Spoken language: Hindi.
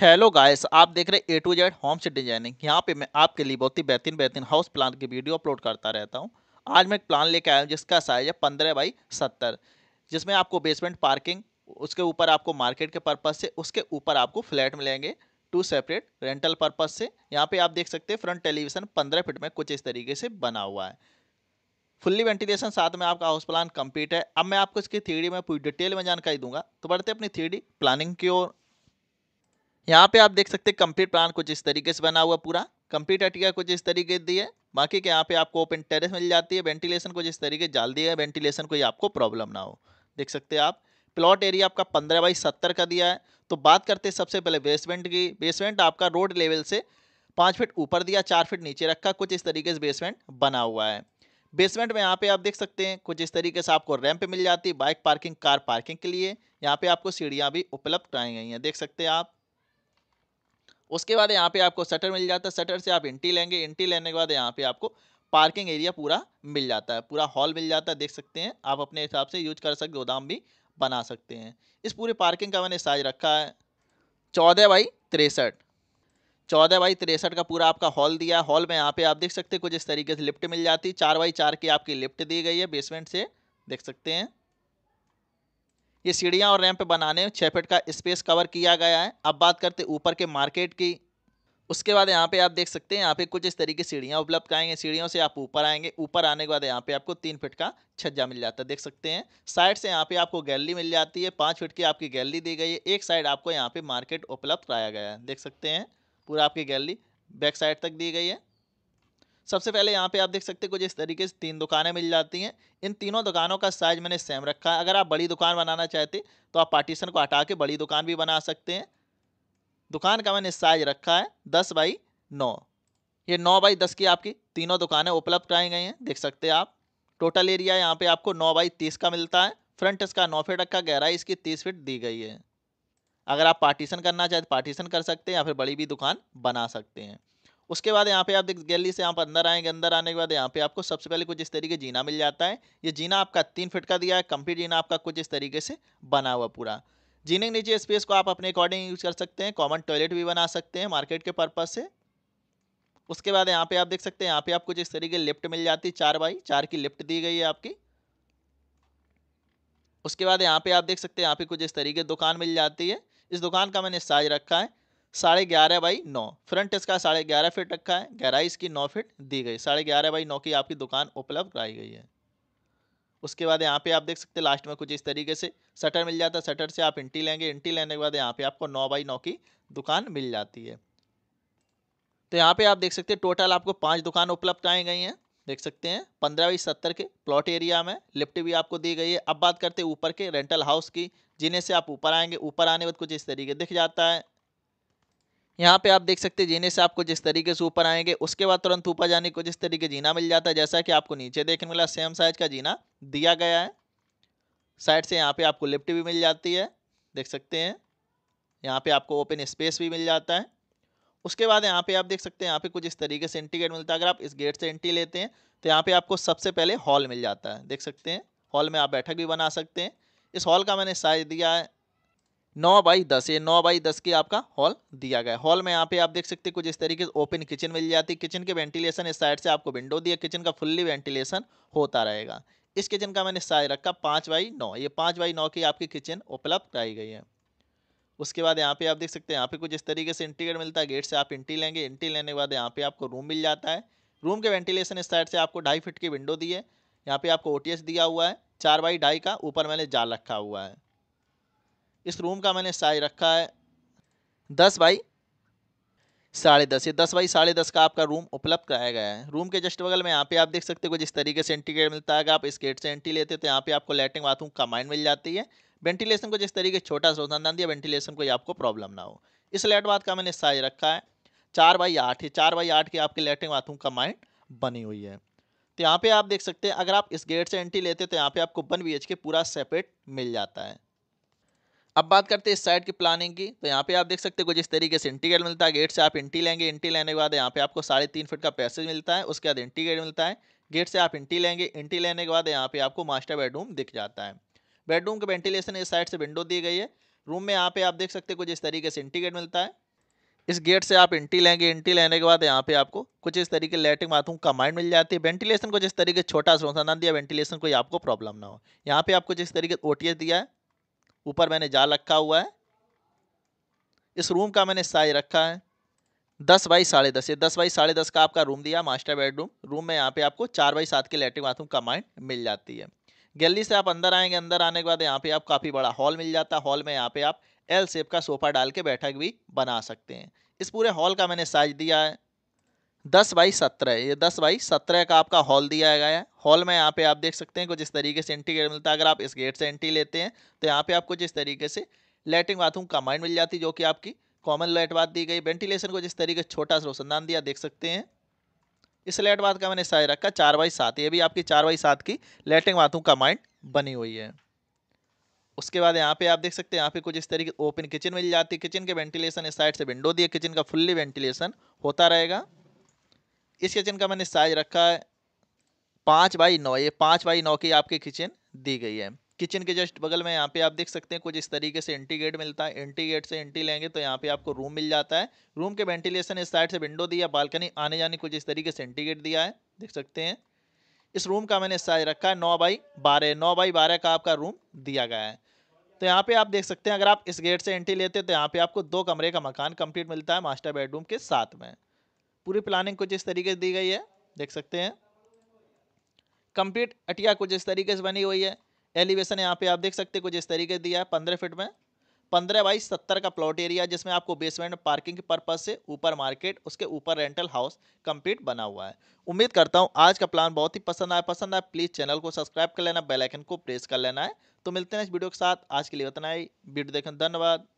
हेलो गाइस आप देख रहे ए टू जेड होम से डिजाइनिंग यहाँ पे मैं आपके लिए बहुत ही बेहतरीन बेहतरीन हाउस प्लान की वीडियो अपलोड करता रहता हूँ आज मैं एक प्लान लेके आया हूँ जिसका साइज है पंद्रह बाई सत्तर जिसमें आपको बेसमेंट पार्किंग उसके ऊपर आपको मार्केट के पर्पज से उसके ऊपर आपको फ्लैट मिलेंगे टू सेपरेट रेंटल पर्पज से यहाँ पर आप देख सकते हैं फ्रंट टेलीविजन पंद्रह फिट में कुछ इस तरीके से बना हुआ है फुल्ली वेंटिलेशन साथ में आपका हाउस प्लान कंप्लीट है अब मैं आपको इसकी थ्री में पूरी डिटेल में जानकारी दूंगा तो बढ़ते अपनी थ्री प्लानिंग की ओर यहाँ पे आप देख सकते हैं कंप्लीट प्लान कुछ इस तरीके से बना हुआ पूरा कंप्लीट अटिका कुछ इस तरीके दी है बाकी के यहाँ पे आपको ओपन टेरेस मिल जाती है वेंटिलेशन को जिस तरीके जाल दिया है वेंटिलेशन कोई आपको प्रॉब्लम ना हो देख सकते हैं आप प्लॉट एरिया आपका पंद्रह बाई सत्तर का दिया है तो बात करते हैं सबसे पहले बेसमेंट की बेसमेंट आपका रोड लेवल से पाँच फीट ऊपर दिया चार फीट नीचे रखा कुछ इस तरीके से बेसमेंट बना हुआ है बेसमेंट में यहाँ पे आप देख सकते हैं कुछ इस तरीके से आपको रैंप मिल जाती है बाइक पार्किंग कार पार्किंग के लिए यहाँ पे आपको सीढ़ियाँ भी उपलब्ध कराई गई हैं देख सकते हैं आप उसके बाद यहाँ पे आपको सटर मिल जाता है सटर से आप इंटी लेंगे इंटी लेने के बाद यहाँ पे आपको पार्किंग एरिया पूरा मिल जाता है पूरा हॉल मिल जाता है देख सकते हैं आप अपने हिसाब से यूज कर सकते गोदाम भी बना सकते हैं इस पूरे पार्किंग का मैंने साइज रखा है चौदह बाई तिरसठ चौदह बाई तिरसठ का पूरा आपका हॉल दिया हॉल में यहाँ पे आप देख सकते हैं कुछ इस तरीके से लिफ्ट मिल जाती है चार बाई चार की आपकी लिफ्ट दी गई है बेसमेंट से देख सकते हैं ये सीढ़ियाँ और रैंप बनाने छः फिट का स्पेस कवर किया गया है अब बात करते ऊपर के मार्केट की उसके बाद यहाँ पे आप देख सकते हैं यहाँ पे कुछ इस तरीके सीढ़ियाँ उपलब्ध कराएंगे सीढ़ियों से आप ऊपर आएंगे ऊपर आने के बाद यहाँ पे आपको तीन फिट का छज्जा मिल जाता है देख सकते हैं साइड से यहाँ पे आपको गैलरी मिल जाती है पाँच फिट की आपकी गैलरी दी गई है एक साइड आपको यहाँ पे मार्केट उपलब्ध कराया गया है देख सकते हैं पूरा आपकी गैलरी बैक साइड तक दी गई है सबसे पहले यहाँ पे आप देख सकते हैं कुछ इस तरीके से तीन दुकानें मिल जाती हैं इन तीनों दुकानों का साइज मैंने सेम रखा है अगर आप बड़ी दुकान बनाना चाहते तो आप पार्टीशन को हटा के बड़ी दुकान भी बना सकते हैं दुकान का मैंने साइज रखा है दस बाई नौ ये नौ बाई दस की आपकी तीनों दुकानें उपलब्ध कराई गई हैं देख सकते हैं आप टोटल एरिया यहाँ पे आपको नौ बाई तीस का मिलता है फ्रंट इसका नौ फिट रखा गहराई इसकी तीस फिट दी गई है अगर आप पार्टीशन करना चाहते तो पार्टीशन कर सकते हैं या फिर बड़ी भी दुकान बना सकते हैं उसके बाद यहाँ पे आप देख गैली से आप अंदर आएंगे अंदर आने के बाद यहाँ पे आपको सबसे पहले कुछ इस तरीके जीना मिल जाता है ये जीना आपका तीन फिट का दिया है कंप्लीट जीना आपका कुछ इस तरीके से बना हुआ पूरा जीने के नीचे स्पेस को आप अपने अकॉर्डिंग यूज कर सकते हैं कॉमन टॉयलेट भी बना सकते हैं मार्केट के पर्पज से उसके बाद यहाँ पे आप देख सकते हैं यहाँ पे आपको जिस तरीके लिफ्ट मिल जाती है चार बाई चार की लिफ्ट दी गई है आपकी उसके बाद यहाँ पे आप देख सकते हैं यहाँ पे कुछ इस तरीके दुकान मिल जाती है इस दुकान का मैंने साइज रखा है साढ़े ग्यारह बाई नौ फ्रंट इसका साढ़े ग्यारह फिट रखा है गहराई इसकी नौ फिट दी गई साढ़े ग्यारह बाई नौ की आपकी दुकान उपलब्ध कराई गई है उसके बाद यहाँ पे आप देख सकते हैं लास्ट में कुछ इस तरीके से शटर मिल जाता है शटर से आप इंटी लेंगे इंटी लेने के बाद यहाँ पे आपको नौ बाई नौ की दुकान मिल जाती है तो यहाँ पे आप देख सकते हैं टोटल आपको पाँच दुकान उपलब्ध कराई गई हैं देख सकते हैं पंद्रह बाई सत्तर के प्लॉट एरिया में लिफ्ट भी आपको दी गई है अब बात करते हैं ऊपर के रेंटल हाउस की जिन्हें से आप ऊपर आएंगे ऊपर आने के बाद कुछ इस तरीके दिख जाता है यहाँ पे आप देख सकते हैं जीने से आपको जिस तरीके से ऊपर आएंगे उसके बाद तुरंत ऊपर जाने को जिस तरीके जीना मिल जाता है जैसा कि आपको नीचे देखने मिला सेम साइज का जीना दिया गया है साइड से यहाँ पे आपको लिफ्ट भी मिल जाती है देख सकते हैं यहाँ पे आपको ओपन स्पेस भी मिल जाता है उसके बाद यहाँ पे आप देख सकते हैं यहाँ पे कुछ इस तरीके से एंट्री गेट मिलता है अगर आप इस गेट से एंट्री लेते हैं तो यहाँ पे आपको सबसे पहले हॉल मिल जाता है देख सकते हैं हॉल में आप बैठक भी बना सकते हैं इस हॉल का मैंने साइज दिया है नौ बाई दस ये नौ बाई दस की आपका हॉल दिया गया हॉल में यहाँ पे आप देख सकते हैं कुछ इस तरीके से ओपन किचन मिल जाती है किचन के वेंटिलेशन इस साइड से आपको विंडो दिया किचन का फुल्ली वेंटिलेशन होता रहेगा इस किचन का मैंने साइज रखा पाँच बाई नौ ये पाँच बाई नौ की आपकी किचन उपलब्ध कराई गई है उसके बाद यहाँ पे आप देख सकते हैं यहाँ पे कुछ इस तरीके से इंटीरियर मिलता है गेट से आप इंटी लेंगे इंटी लेने के बाद यहाँ पे आपको रूम मिल जाता है रूम के वेंटिलेशन इस साइड से आपको ढाई फिट की विंडो दी है यहाँ पे आपको ओ दिया हुआ है चार बाई ढाई का ऊपर मैंने जाल रखा हुआ है इस रूम का मैंने साइज रखा है दस बाई साढ़े दस ये दस बाई साढ़े दस का आपका रूम उपलब्ध कराया गया है रूम के जस्ट बगल में यहाँ पे आप देख सकते हो जिस तरीके से एंटी गेट मिलता है अगर आप इस गेट से एंट्री लेते हो तो यहाँ पे आपको लेटरिन बाथरूम माइंड मिल जाती है वेंटिलेशन को जिस तरीके छोटा सा रोजान दिया वेंटिलेशन को आपको प्रॉब्लम ना हो इस लेट बाथ का मैंने साइज रखा है चार बाई आठ ये चार बाई आठ की आपके लेटरिन बाथरूम माइंड बनी हुई है तो यहाँ पे आप देख सकते हैं अगर आप इस गेट से एंट्री लेते तो यहाँ पे आपको वन बी के पूरा सेपरेट मिल जाता है अब बात करते हैं इस साइड की प्लानिंग की तो यहाँ पे आप देख सकते हो जिस तरीके से इंटीग्रेट मिलता है गेट से आप इंटी लेंगे इंटी लेने के बाद यहाँ पे आपको साढ़े तीन फीट का पैसेज मिलता है उसके बाद इंटीग्रेट मिलता है गेट से आप इंटी लेंगे इंटी लेने के बाद यहाँ पे आपको मास्टर बेडरूम दिख जाता है बेडरूम का वेंटिलेशन इस साइड से विंडो दी गई है रूम में यहाँ पे आप देख सकते हो कुछ इस तरीके से इंटी गेट मिलता है इस गेट से आप इंटी लेंगे इंटी लेने के बाद यहाँ पे आपको कुछ इस तरीके लेटरिन बाथरूम कमाइंड मिल जाती है वेंटिलेशन को जिस तरीके छोटा सा ना दिया वेंटिलेशन कोई आपको प्रॉब्लम ना हो यहाँ पे आपको जिस तरीके ओ दिया है ऊपर मैंने जाल रखा हुआ है इस रूम का मैंने साइज रखा है दस बाई साढ़े दस ये दस बाई साढ़े दस का आपका रूम दिया मास्टर बेडरूम रूम में यहाँ पे आपको चार बाई सात की लेटरिन बाथरूम कमाइंड मिल जाती है गैलरी से आप अंदर आएंगे अंदर आने के बाद यहाँ पे आप काफ़ी बड़ा हॉल मिल जाता है हॉल में यहाँ पे आप एल सेप का सोफा डाल के बैठक भी बना सकते हैं इस पूरे हॉल का मैंने साइज दिया है दस बाई सत्रह ये दस बाई सत्रह का आपका हॉल दिया गया है हॉल में यहाँ पे आप देख सकते हैं कुछ इस तरीके से एंट्री गेट मिलता है अगर आप इस गेट से एंट्री लेते हैं तो यहाँ पे आपको जिस तरीके से लेटरिन बाथरूम कमांड मिल जाती जो कि आपकी कॉमन लाइट बात दी गई वेंटिलेशन को जिस तरीके से छोटा सा रोशनदान दिया देख सकते हैं इस लेट बाथ का मैंने साइज रखा चार बाई सात ये भी आपकी चार बाई सात की लेटरिन बाथरूम कमांड बनी हुई है उसके बाद यहाँ पे आप देख सकते हैं यहाँ पे कुछ इस तरीके ओपन किचन मिल जाती है किचन के वेंटिलेशन इस साइड से विंडो दिए किचन का फुल्ली वेंटिलेशन होता रहेगा इस किचन का मैंने साइज रखा है पाँच बाई नौ ये पाँच बाई नौ की आपकी किचन दी गई है किचन के जस्ट बगल में यहाँ पे आप देख सकते हैं कुछ इस तरीके से एंटी गेट मिलता है एंटी गेट से एंट्री लेंगे तो यहाँ पे आपको रूम मिल जाता है रूम के वेंटिलेशन इस साइड से विंडो दिया बालकनी आने जाने कुछ इस तरीके से एंटी गेट दिया है देख सकते हैं इस रूम का मैंने साइज रखा है नौ बाई बारह नौ बाई बारह का आपका रूम दिया गया है तो यहाँ पे आप देख सकते हैं अगर आप इस गेट से एंट्री लेते हैं तो यहाँ पे आपको दो कमरे का मकान कंप्लीट मिलता है मास्टर बेडरूम के साथ में पूरी प्लानिंग कुछ इस तरीके से दी गई है देख सकते हैं कंप्लीट अटिया कुछ इस तरीके से बनी हुई है एलिवेशन यहाँ पे आप देख सकते हैं कुछ इस तरीके दिया है पंद्रह फिट में पंद्रह बाई सत्तर का प्लॉट एरिया जिसमें आपको बेसमेंट पार्किंग के पर्पज से ऊपर मार्केट उसके ऊपर रेंटल हाउस कंप्लीट बना हुआ है उम्मीद करता हूँ आज का प्लान बहुत ही पसंद आया पसंद आया प्लीज़ चैनल को सब्सक्राइब कर लेना बेलाइकन को प्रेस कर लेना है तो मिलते हैं इस वीडियो के साथ आज के लिए उतना ही वीडियो देखें धन्यवाद